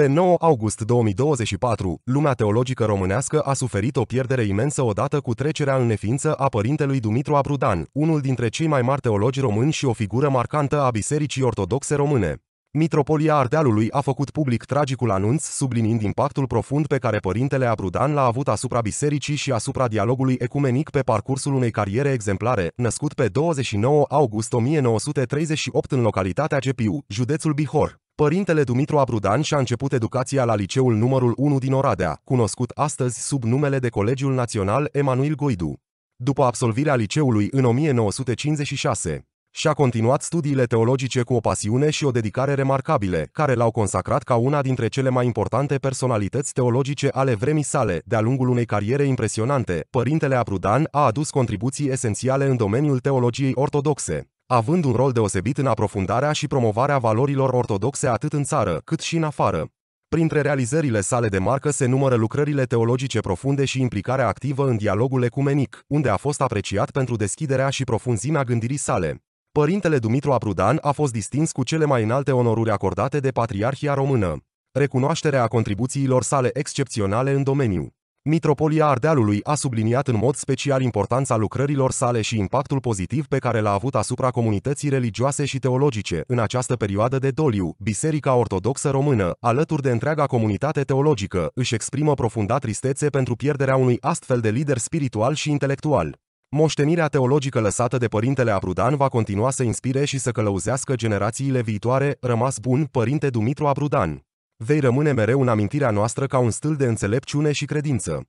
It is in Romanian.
Pe 9 august 2024, lumea teologică românească a suferit o pierdere imensă odată cu trecerea în neființă a părintelui Dumitru Abrudan, unul dintre cei mai mari teologi români și o figură marcantă a Bisericii Ortodoxe Române. Mitropolia Ardealului a făcut public tragicul anunț, sublinind impactul profund pe care părintele Abrudan l-a avut asupra bisericii și asupra dialogului ecumenic pe parcursul unei cariere exemplare, născut pe 29 august 1938 în localitatea Cepiu, județul Bihor. Părintele Dumitru Abrudan și-a început educația la liceul numărul 1 din Oradea, cunoscut astăzi sub numele de Colegiul Național Emanuel Goidu. După absolvirea liceului în 1956, și-a continuat studiile teologice cu o pasiune și o dedicare remarcabile, care l-au consacrat ca una dintre cele mai importante personalități teologice ale vremii sale. De-a lungul unei cariere impresionante, părintele Abrudan a adus contribuții esențiale în domeniul teologiei ortodoxe având un rol deosebit în aprofundarea și promovarea valorilor ortodoxe atât în țară, cât și în afară. Printre realizările sale de marcă se numără lucrările teologice profunde și implicarea activă în dialogul ecumenic, unde a fost apreciat pentru deschiderea și profunzimea gândirii sale. Părintele Dumitru Aprudan a fost distins cu cele mai înalte onoruri acordate de Patriarhia Română. Recunoașterea contribuțiilor sale excepționale în domeniu. Mitropolia Ardealului a subliniat în mod special importanța lucrărilor sale și impactul pozitiv pe care l-a avut asupra comunității religioase și teologice în această perioadă de doliu. Biserica Ortodoxă Română, alături de întreaga comunitate teologică, își exprimă profunda tristețe pentru pierderea unui astfel de lider spiritual și intelectual. Moștenirea teologică lăsată de părintele Abrudan va continua să inspire și să călăuzească generațiile viitoare, rămas bun, părinte Dumitru Abrudan vei rămâne mereu în amintirea noastră ca un stâl de înțelepciune și credință.